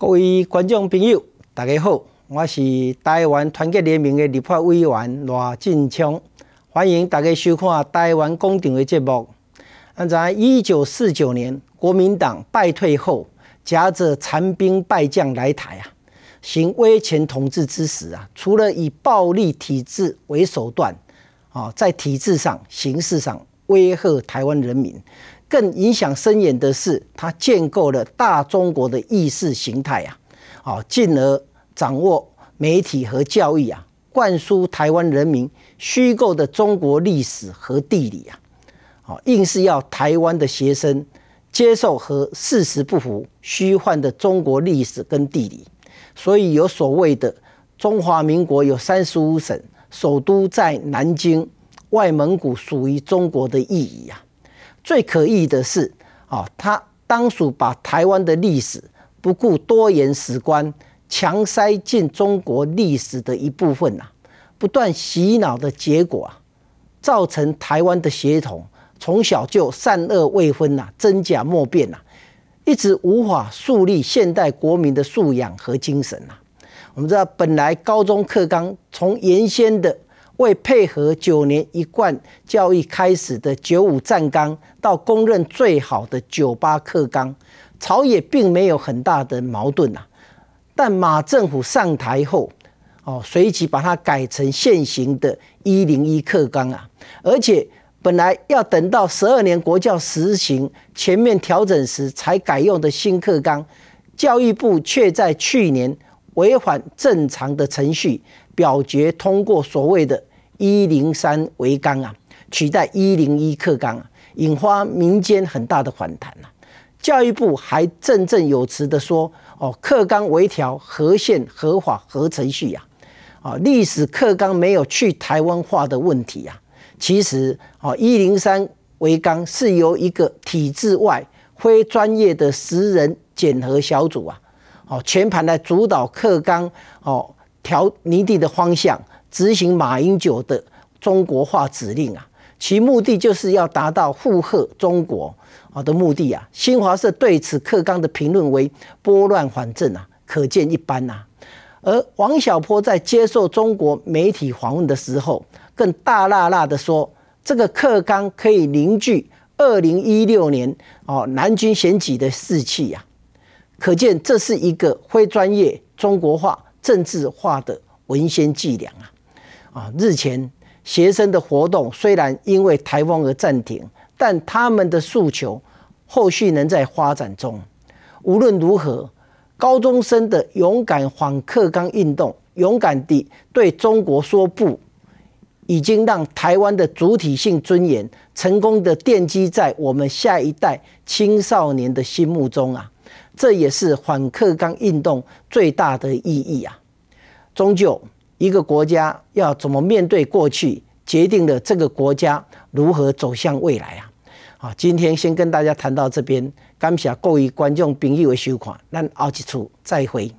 各位观众朋友，大家好，我是台湾团结联盟的立法委员赖俊昌，欢迎大家收看台湾公听的节目。按照一九四九年国民党败退后，夹着残兵败将来台啊，行威权统治之时啊，除了以暴力体制为手段啊，在体制上、形式上威吓台湾人民。更影响深远的是，它建构了大中国的意识形态啊，哦，进而掌握媒体和教育啊，灌输台湾人民虚构的中国历史和地理啊，哦，硬是要台湾的学生接受和事实不符、虚幻的中国历史跟地理，所以有所谓的中华民国有三十五省，首都在南京，外蒙古属于中国的意义啊。最可疑的是，啊，他当属把台湾的历史不顾多言史观，强塞进中国历史的一部分呐，不断洗脑的结果啊，造成台湾的血统从小就善恶未分呐，真假莫辨呐，一直无法树立现代国民的素养和精神呐。我们知道，本来高中课纲从原先的。为配合九年一贯教育开始的九五战纲，到公认最好的九八课纲，朝野并没有很大的矛盾呐。但马政府上台后，哦，随即把它改成现行的一零一课纲啊，而且本来要等到十二年国教实行全面调整时才改用的新课纲，教育部却在去年违反正常的程序，表决通过所谓的。一零三维纲啊，取代一零一课纲啊，引发民间很大的反弹呐。教育部还振振有词的说：“哦，课纲微调合宪合法合程序呀，啊，历史课纲没有去台湾化的问题呀。”其实，哦，一零三维纲是由一个体制外非专业的十人检核小组啊，哦，全盘来主导课纲哦。调泥地的方向，执行马英九的中国化指令啊，其目的就是要达到附和中国啊的目的啊。新华社对此克刚的评论为拨乱反正啊，可见一斑呐。而王小波在接受中国媒体访问的时候，更大辣辣的说，这个克刚可以凝聚二零一六年哦南军选举的士气呀，可见这是一个非专业中国化。政治化的文宣伎俩啊！啊，日前学生的活动虽然因为台风而暂停，但他们的诉求后续能在发展中。无论如何，高中生的勇敢反克刚运动，勇敢地对中国说不，已经让台湾的主体性尊严成功的奠基在我们下一代青少年的心目中啊！这也是反克刚运动最大的意义啊！终究，一个国家要怎么面对过去，决定了这个国家如何走向未来啊！好，今天先跟大家谈到这边，感谢各位观众朋友的收看，那奥一次再会。